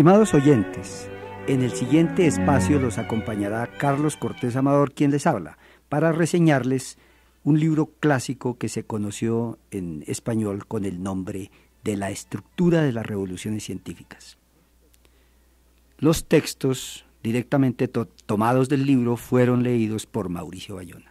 Estimados oyentes, en el siguiente espacio los acompañará Carlos Cortés Amador, quien les habla, para reseñarles un libro clásico que se conoció en español con el nombre de La estructura de las revoluciones científicas. Los textos directamente tomados del libro fueron leídos por Mauricio Bayona.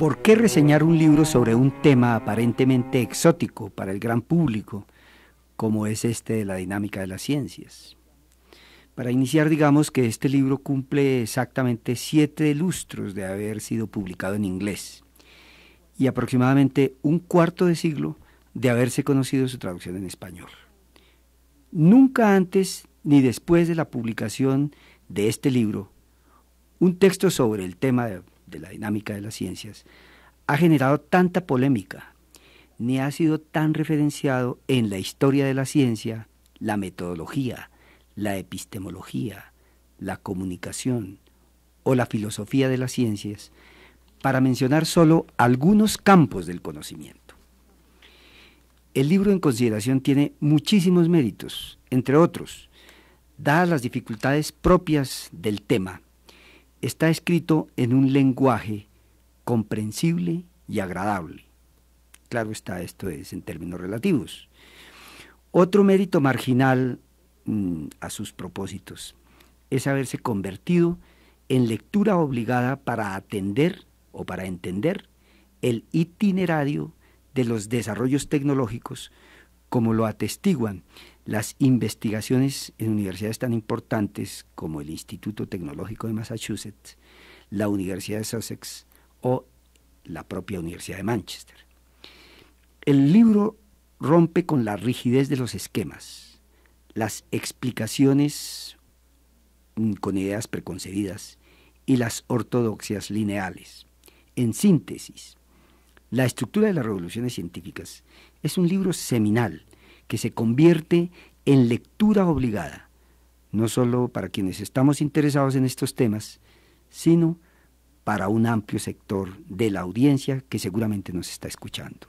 ¿Por qué reseñar un libro sobre un tema aparentemente exótico para el gran público, como es este de la dinámica de las ciencias? Para iniciar, digamos que este libro cumple exactamente siete lustros de haber sido publicado en inglés y aproximadamente un cuarto de siglo de haberse conocido su traducción en español. Nunca antes ni después de la publicación de este libro, un texto sobre el tema de de la dinámica de las ciencias, ha generado tanta polémica, ni ha sido tan referenciado en la historia de la ciencia, la metodología, la epistemología, la comunicación o la filosofía de las ciencias, para mencionar solo algunos campos del conocimiento. El libro en consideración tiene muchísimos méritos, entre otros, dadas las dificultades propias del tema, está escrito en un lenguaje comprensible y agradable. Claro está, esto es en términos relativos. Otro mérito marginal mm, a sus propósitos es haberse convertido en lectura obligada para atender o para entender el itinerario de los desarrollos tecnológicos como lo atestiguan las investigaciones en universidades tan importantes como el Instituto Tecnológico de Massachusetts, la Universidad de Sussex o la propia Universidad de Manchester. El libro rompe con la rigidez de los esquemas, las explicaciones mm, con ideas preconcebidas y las ortodoxias lineales. En síntesis, La estructura de las revoluciones científicas es un libro seminal que se convierte en lectura obligada, no solo para quienes estamos interesados en estos temas, sino para un amplio sector de la audiencia que seguramente nos está escuchando.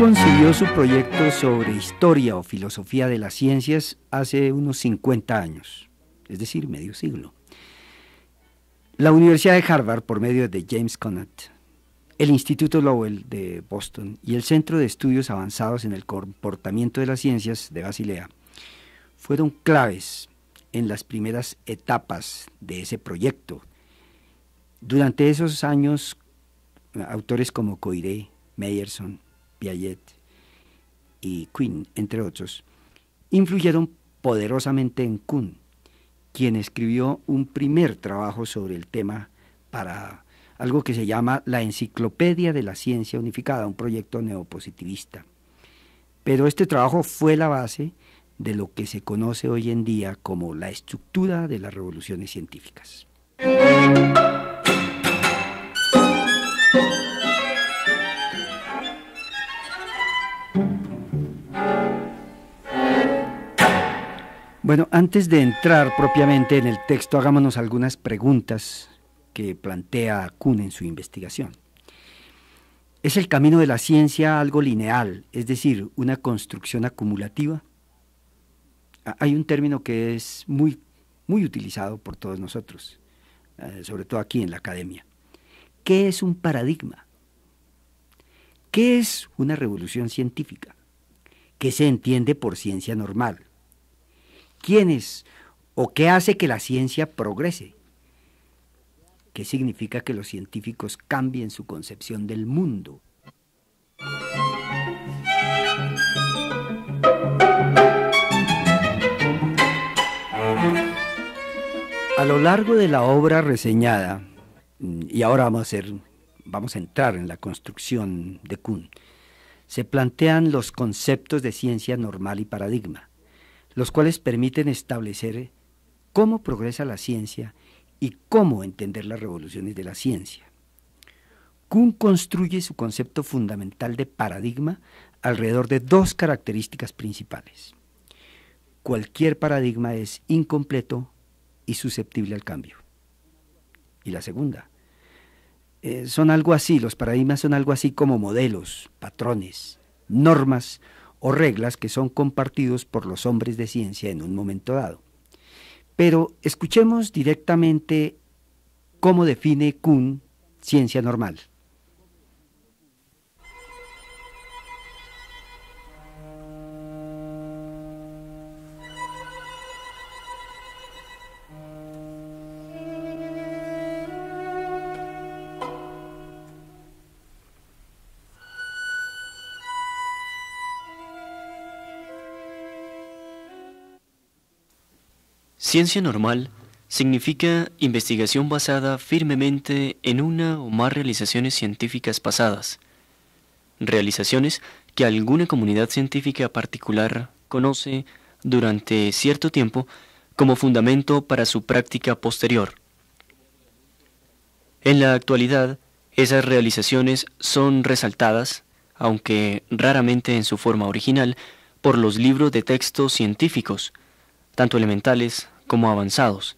Consiguió su proyecto sobre historia o filosofía de las ciencias hace unos 50 años, es decir, medio siglo. La Universidad de Harvard, por medio de James Conant, el Instituto Lowell de Boston y el Centro de Estudios Avanzados en el Comportamiento de las Ciencias de Basilea, fueron claves en las primeras etapas de ese proyecto. Durante esos años, autores como Coiré, Meyerson, Piaget y Quinn, entre otros, influyeron poderosamente en Kuhn, quien escribió un primer trabajo sobre el tema para algo que se llama la Enciclopedia de la Ciencia Unificada, un proyecto neopositivista. Pero este trabajo fue la base de lo que se conoce hoy en día como la estructura de las revoluciones científicas. Bueno, antes de entrar propiamente en el texto, hagámonos algunas preguntas que plantea Kuhn en su investigación. ¿Es el camino de la ciencia algo lineal, es decir, una construcción acumulativa? Ah, hay un término que es muy, muy utilizado por todos nosotros, eh, sobre todo aquí en la academia. ¿Qué es un paradigma? ¿Qué es una revolución científica? ¿Qué se entiende por ciencia normal? ¿Quién o qué hace que la ciencia progrese? ¿Qué significa que los científicos cambien su concepción del mundo? A lo largo de la obra reseñada, mm, y ahora vamos a, vamos a entrar en la construcción de Kuhn, se plantean los conceptos de ciencia normal y paradigma los cuales permiten establecer cómo progresa la ciencia y cómo entender las revoluciones de la ciencia. Kuhn construye su concepto fundamental de paradigma alrededor de dos características principales. Cualquier paradigma es incompleto y susceptible al cambio. Y la segunda, eh, son algo así, los paradigmas son algo así como modelos, patrones, normas o reglas que son compartidos por los hombres de ciencia en un momento dado. Pero escuchemos directamente cómo define Kuhn ciencia normal. Ciencia normal significa investigación basada firmemente en una o más realizaciones científicas pasadas, realizaciones que alguna comunidad científica particular conoce durante cierto tiempo como fundamento para su práctica posterior. En la actualidad, esas realizaciones son resaltadas, aunque raramente en su forma original, por los libros de textos científicos, tanto elementales como avanzados.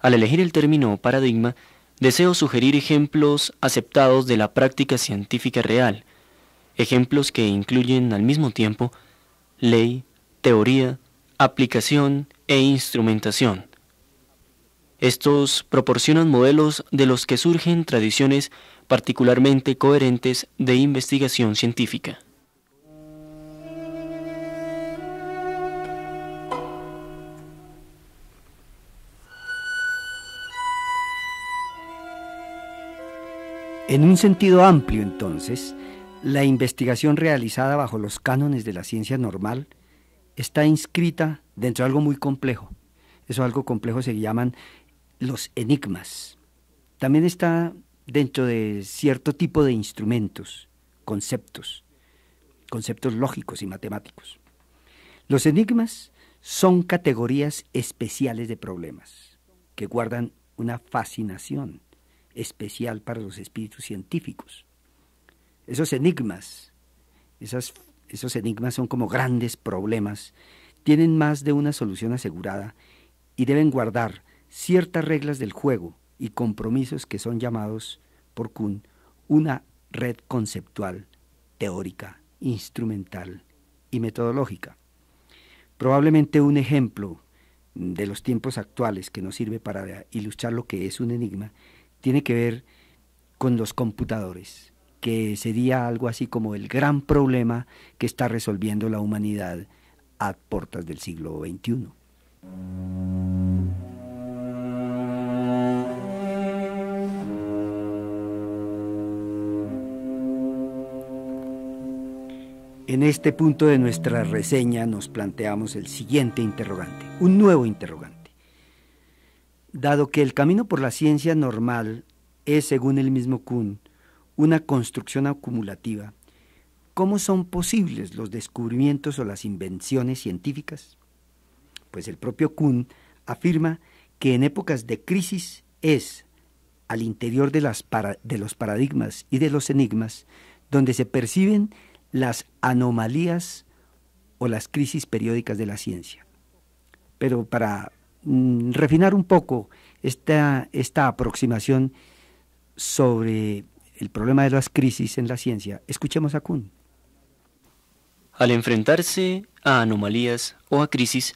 Al elegir el término paradigma, deseo sugerir ejemplos aceptados de la práctica científica real, ejemplos que incluyen al mismo tiempo ley, teoría, aplicación e instrumentación. Estos proporcionan modelos de los que surgen tradiciones particularmente coherentes de investigación científica. En un sentido amplio, entonces, la investigación realizada bajo los cánones de la ciencia normal está inscrita dentro de algo muy complejo. Eso algo complejo se llaman los enigmas. También está dentro de cierto tipo de instrumentos, conceptos, conceptos lógicos y matemáticos. Los enigmas son categorías especiales de problemas que guardan una fascinación especial para los espíritus científicos. Esos enigmas, esos enigmas son como grandes problemas, tienen más de una solución asegurada y deben guardar ciertas reglas del juego y compromisos que son llamados por Kuhn una red conceptual, teórica, instrumental y metodológica. Probablemente un ejemplo de los tiempos actuales que nos sirve para ilustrar lo que es un enigma tiene que ver con los computadores, que sería algo así como el gran problema que está resolviendo la humanidad a puertas del siglo XXI. En este punto de nuestra reseña nos planteamos el siguiente interrogante, un nuevo interrogante. Dado que el camino por la ciencia normal es, según el mismo Kuhn, una construcción acumulativa, ¿cómo son posibles los descubrimientos o las invenciones científicas? Pues el propio Kuhn afirma que en épocas de crisis es al interior de, de los paradigmas y de los enigmas donde se perciben las anomalías o las crisis periódicas de la ciencia. Pero para Mm, refinar un poco esta, esta aproximación sobre el problema de las crisis en la ciencia. Escuchemos a Kuhn. Al enfrentarse a anomalías o a crisis,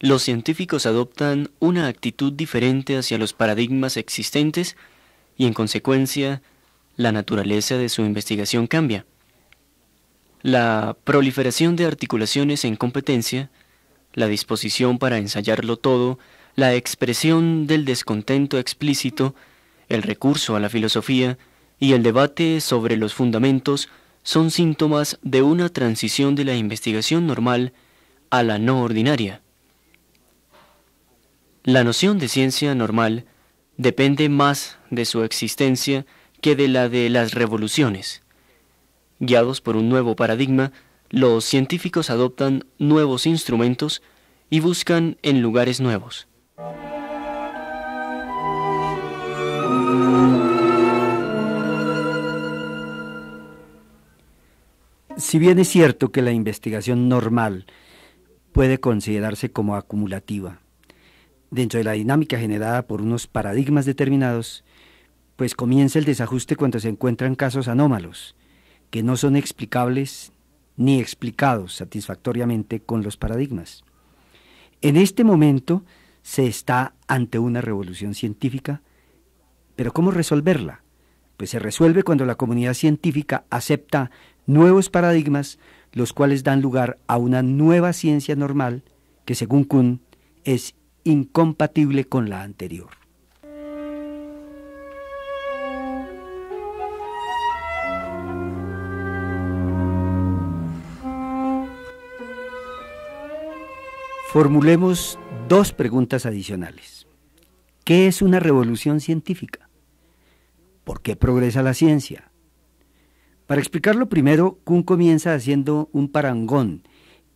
los científicos adoptan una actitud diferente hacia los paradigmas existentes y en consecuencia la naturaleza de su investigación cambia. La proliferación de articulaciones en competencia la disposición para ensayarlo todo, la expresión del descontento explícito, el recurso a la filosofía y el debate sobre los fundamentos son síntomas de una transición de la investigación normal a la no ordinaria. La noción de ciencia normal depende más de su existencia que de la de las revoluciones. Guiados por un nuevo paradigma, los científicos adoptan nuevos instrumentos y buscan en lugares nuevos. Si bien es cierto que la investigación normal puede considerarse como acumulativa, dentro de la dinámica generada por unos paradigmas determinados, pues comienza el desajuste cuando se encuentran casos anómalos, que no son explicables ni explicados satisfactoriamente con los paradigmas. En este momento se está ante una revolución científica, pero ¿cómo resolverla? Pues se resuelve cuando la comunidad científica acepta nuevos paradigmas, los cuales dan lugar a una nueva ciencia normal que, según Kuhn, es incompatible con la anterior. Formulemos dos preguntas adicionales. ¿Qué es una revolución científica? ¿Por qué progresa la ciencia? Para explicarlo primero, Kuhn comienza haciendo un parangón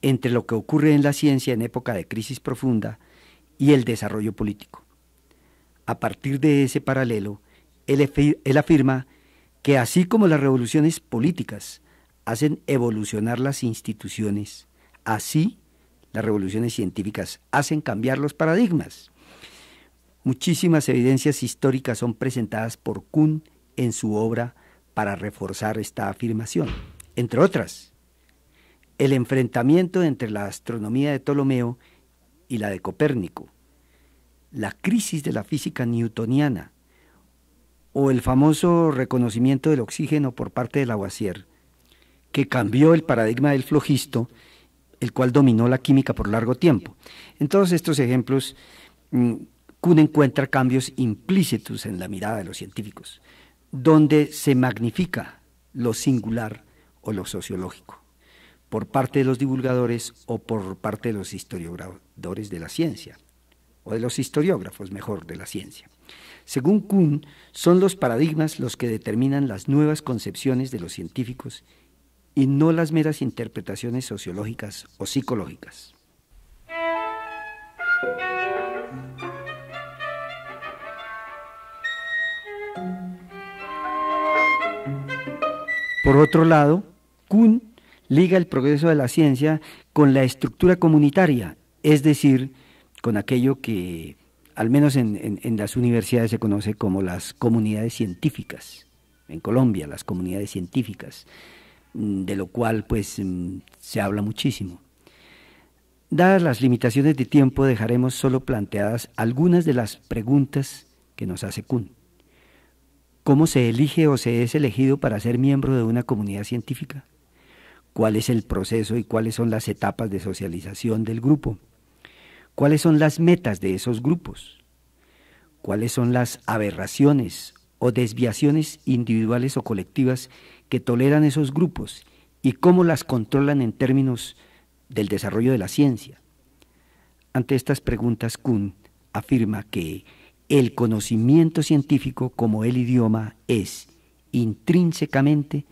entre lo que ocurre en la ciencia en época de crisis profunda y el desarrollo político. A partir de ese paralelo, él, afirma que así como las revoluciones políticas hacen evolucionar las instituciones, así las revoluciones científicas hacen cambiar los paradigmas. Muchísimas evidencias históricas son presentadas por Kuhn en su obra para reforzar esta afirmación. Entre otras, el enfrentamiento entre la astronomía de Ptolomeo y la de Copérnico, la crisis de la física newtoniana o el famoso reconocimiento del oxígeno por parte de Lavoisier, que cambió el paradigma del flogisto el cual dominó la química por largo tiempo. En todos estos ejemplos, mm, Kuhn encuentra cambios implícitos en la mirada de los científicos, donde se magnifica lo singular o lo sociológico, por parte de los divulgadores o por parte de los historiadores de la ciencia, o de los historiógrafos, mejor, de la ciencia. Según Kuhn, son los paradigmas los que determinan las nuevas concepciones de los científicos y no las meras interpretaciones sociológicas o psicológicas. Por otro lado, Kuhn liga el progreso de la ciencia con la estructura comunitaria, es decir, con aquello que al menos en, las universidades se conoce como las comunidades científicas, en Colombia las comunidades científicas, Mm, de lo cual pues mm, se habla muchísimo. Dadas las limitaciones de tiempo, dejaremos solo planteadas algunas de las preguntas que nos hace Kuhn. ¿Cómo se elige o se es elegido para ser miembro de una comunidad científica? ¿Cuál es el proceso y cuáles son las etapas de socialización del grupo? ¿Cuáles son las metas de esos grupos? ¿Cuáles son las aberraciones o desviaciones individuales o colectivas que toleran esos grupos y cómo las controlan en términos del desarrollo de la ciencia. Ante estas preguntas, Kuhn afirma que el conocimiento científico como el idioma es intrínsecamente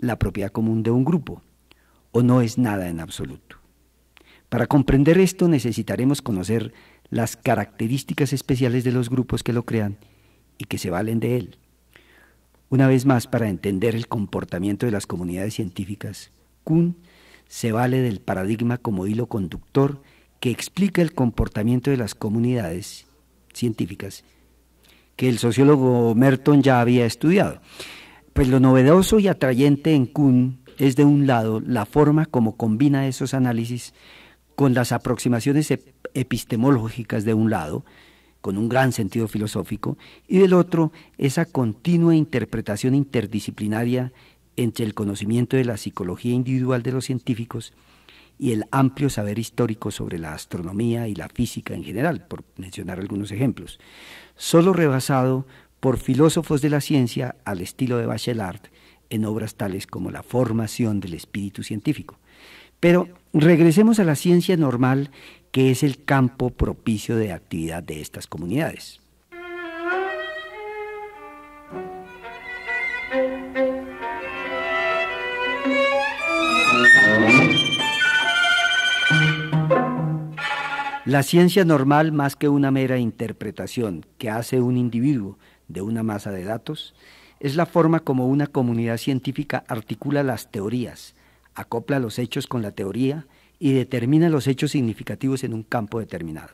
la propiedad común de un grupo o no es nada en absoluto. Para comprender esto necesitaremos conocer las características especiales de los grupos que lo crean y que se valen de él. Una vez más, para entender el comportamiento de las comunidades científicas, Kuhn se vale del paradigma como hilo conductor que explica el comportamiento de las comunidades científicas que el sociólogo Merton ya había estudiado. Pues lo novedoso y atrayente en Kuhn es de un lado la forma como combina esos análisis con las aproximaciones epistemológicas de un lado con un gran sentido filosófico, y del otro, esa continua interpretación interdisciplinaria entre el conocimiento de la psicología individual de los científicos y el amplio saber histórico sobre la astronomía y la física en general, por mencionar algunos ejemplos, solo rebasado por filósofos de la ciencia al estilo de Bachelard en obras tales como La formación del espíritu científico. Pero regresemos a la ciencia normal, que es el campo propicio de actividad de estas comunidades. La ciencia normal, más que una mera interpretación que hace un individuo de una masa de datos, es la forma como una comunidad científica articula las teorías, acopla los hechos con la teoría y determina los hechos significativos en un campo determinado.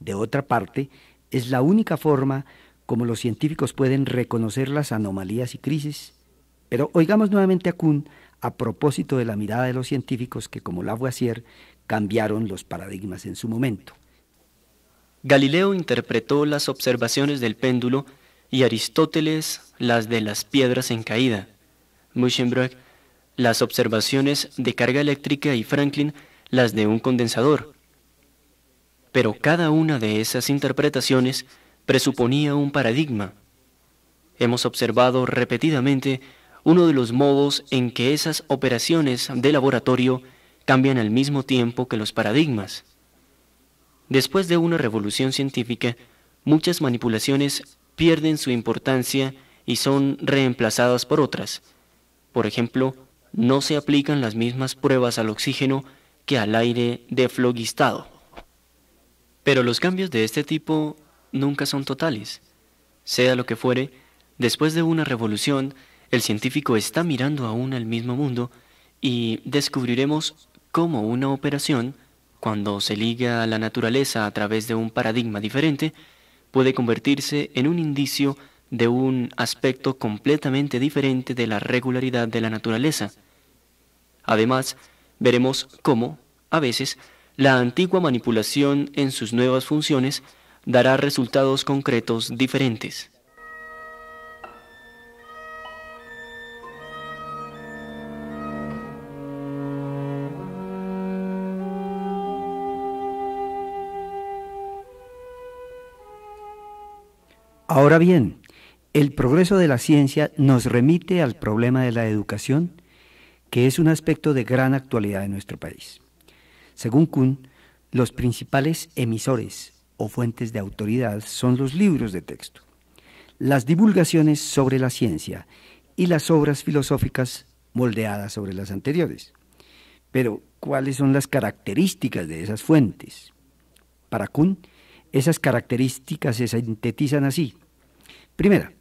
De otra parte, es la única forma como los científicos pueden reconocer las anomalías y crisis. Pero oigamos nuevamente a Kuhn a propósito de la mirada de los científicos que, como Lavoisier, cambiaron los paradigmas en su momento. Galileo interpretó las observaciones del péndulo y Aristóteles las de las piedras en caída las observaciones de carga eléctrica y Franklin las de un condensador. Pero cada una de esas interpretaciones presuponía un paradigma. Hemos observado repetidamente uno de los modos en que esas operaciones de laboratorio cambian al mismo tiempo que los paradigmas. Después de una revolución científica, muchas manipulaciones pierden su importancia y son reemplazadas por otras. Por ejemplo, no se aplican las mismas pruebas al oxígeno que al aire floguistado. Pero los cambios de este tipo nunca son totales. Sea lo que fuere, después de una revolución, el científico está mirando aún al mismo mundo y descubriremos cómo una operación, cuando se liga a la naturaleza a través de un paradigma diferente, puede convertirse en un indicio de un aspecto completamente diferente de la regularidad de la naturaleza. Además, veremos cómo, a veces, la antigua manipulación en sus nuevas funciones dará resultados concretos diferentes. Ahora bien, el progreso de la ciencia nos remite al problema de la educación que es un aspecto de gran actualidad en nuestro país. Según Kuhn, los principales emisores o fuentes de autoridad son los libros de texto, las divulgaciones sobre la ciencia y las obras filosóficas moldeadas sobre las anteriores. Pero, ¿cuáles son las características de esas fuentes? Para Kuhn, esas características se sintetizan así. Primera,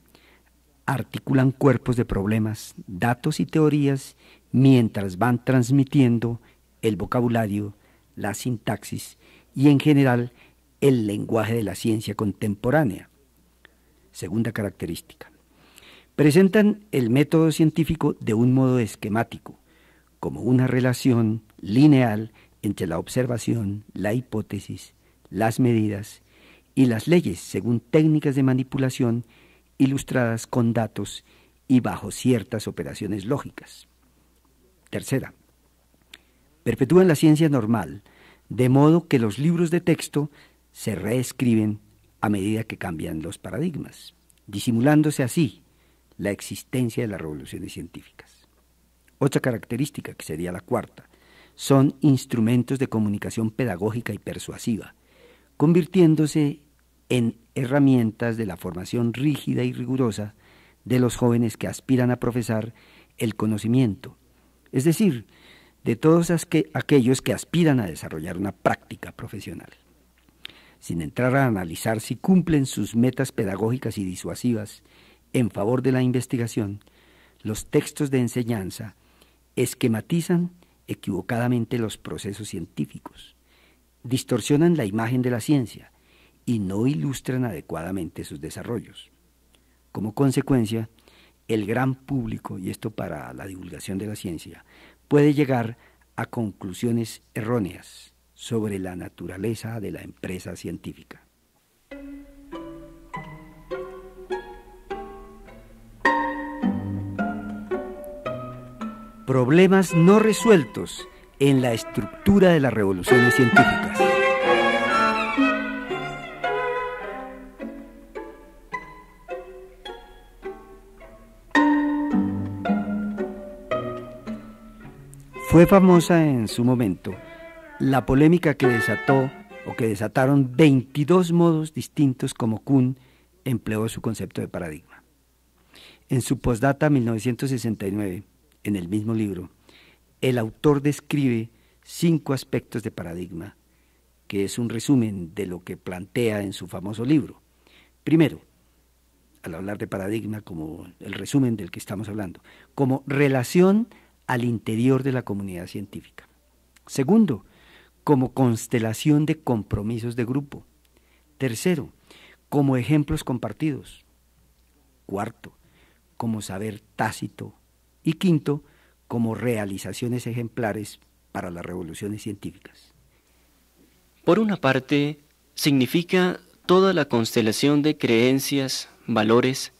articulan cuerpos de problemas, datos y teorías mientras van transmitiendo el vocabulario, la sintaxis y en general el lenguaje de la ciencia contemporánea. Segunda característica. Presentan el método científico de un modo esquemático, como una relación lineal entre la observación, la hipótesis, las medidas y las leyes según técnicas de manipulación ilustradas con datos y bajo ciertas operaciones lógicas. Tercera, perpetúan la ciencia normal, de modo que los libros de texto se reescriben a medida que cambian los paradigmas, disimulándose así la existencia de las revoluciones científicas. Otra característica, que sería la cuarta, son instrumentos de comunicación pedagógica y persuasiva, convirtiéndose en herramientas de la formación rígida y rigurosa de los jóvenes que aspiran a profesar el conocimiento es decir, de todos aquellos que aspiran a desarrollar una práctica profesional. Sin entrar a analizar si cumplen sus metas pedagógicas y disuasivas en favor de la investigación, los textos de enseñanza esquematizan equivocadamente los procesos científicos, distorsionan la imagen de la ciencia y no ilustran adecuadamente sus desarrollos. Como consecuencia, el gran público, y esto para la divulgación de la ciencia, puede llegar a conclusiones erróneas sobre la naturaleza de la empresa científica. Problemas no resueltos en la estructura de las revoluciones científicas. Fue famosa en su momento la polémica que desató o que desataron 22 modos distintos como Kuhn empleó su concepto de paradigma. En su postdata 1969, en el mismo libro, el autor describe cinco aspectos de paradigma, que es un resumen de lo que plantea en su famoso libro. Primero, al hablar de paradigma como el resumen del que estamos hablando, como relación al interior de la comunidad científica. Segundo, como constelación de compromisos de grupo. Tercero, como ejemplos compartidos. Cuarto, como saber tácito. Y quinto, como realizaciones ejemplares para las revoluciones científicas. Por una parte, significa toda la constelación de creencias, valores,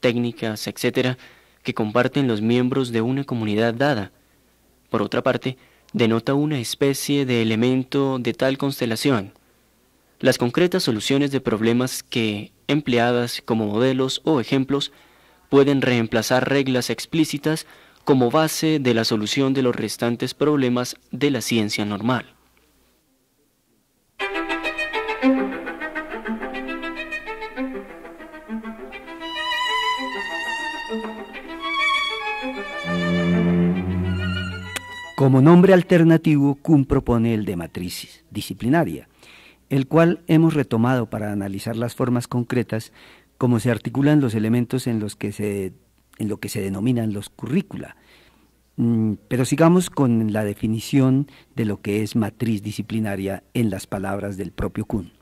técnicas, etcétera, que comparten los miembros de una comunidad dada. Por otra parte, denota una especie de elemento de tal constelación. Las concretas soluciones de problemas que, empleadas como modelos o ejemplos, pueden reemplazar reglas explícitas como base de la solución de los restantes problemas de la ciencia normal. Como nombre alternativo, Kuhn propone el de matriz disciplinaria, el cual hemos retomado para analizar las formas concretas como se articulan los elementos en, los que se, en lo que se denominan los currícula. Mm, pero sigamos con la definición de lo que es matriz disciplinaria en las palabras del propio Kuhn.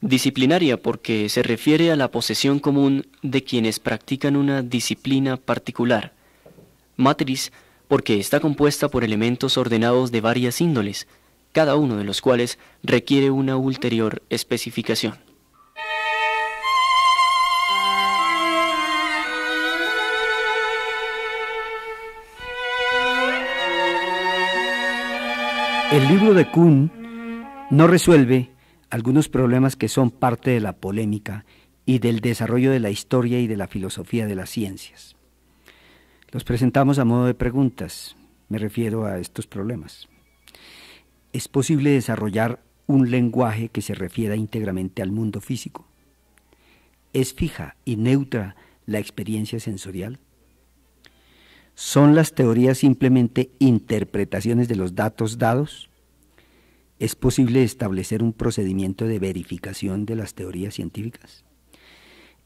Disciplinaria porque se refiere a la posesión común de quienes practican una disciplina particular. Matriz porque está compuesta por elementos ordenados de varias índoles, cada uno de los cuales requiere una ulterior especificación. El libro de Kuhn no resuelve algunos problemas que son parte de la polémica y del desarrollo de la historia y de la filosofía de las ciencias. Los presentamos a modo de preguntas. Me refiero a estos problemas. ¿Es posible desarrollar un lenguaje que se refiera íntegramente al mundo físico? ¿Es fija y neutra la experiencia sensorial? ¿Son las teorías simplemente interpretaciones de los datos dados? ¿Es posible establecer un procedimiento de verificación de las teorías científicas?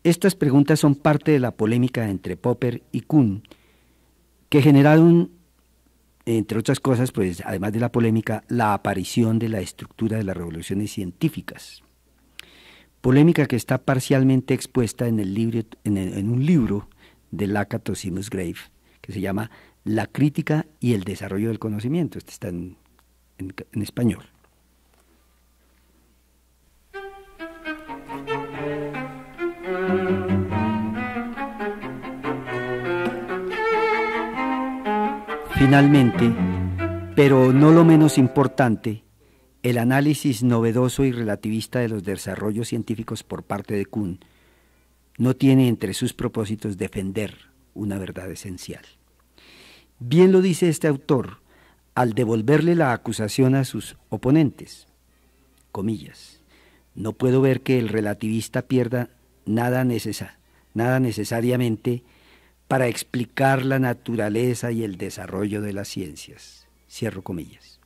Estas preguntas son parte de la polémica entre Popper y Kuhn, que generaron, entre otras cosas, pues además de la polémica, la aparición de la estructura de las revoluciones científicas. Polémica que está parcialmente expuesta en, el libro, en, un libro de Laca Tosimus Grave, que se llama La crítica y el desarrollo del conocimiento. Este está en español. Finalmente, pero no lo menos importante, el análisis novedoso y relativista de los desarrollos científicos por parte de Kuhn no tiene entre sus propósitos defender una verdad esencial. Bien lo dice este autor al devolverle la acusación a sus oponentes. Comillas. No puedo ver que el relativista pierda nada, necesa nada necesariamente para explicar la naturaleza y el desarrollo de las ciencias. Cierro comillas.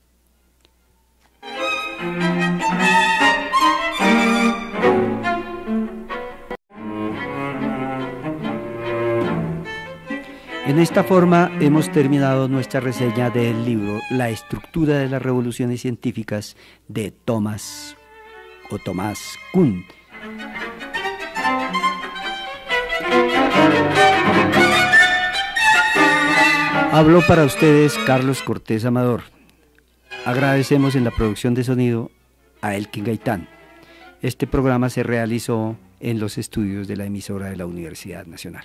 En esta forma hemos terminado nuestra reseña del libro La estructura de las revoluciones científicas de Thomas o Tomás Kuhn. Habló para ustedes Carlos Cortés Amador. Agradecemos en la producción de sonido a Elkin Gaitán. Este programa se realizó en los estudios de la emisora de la Universidad Nacional.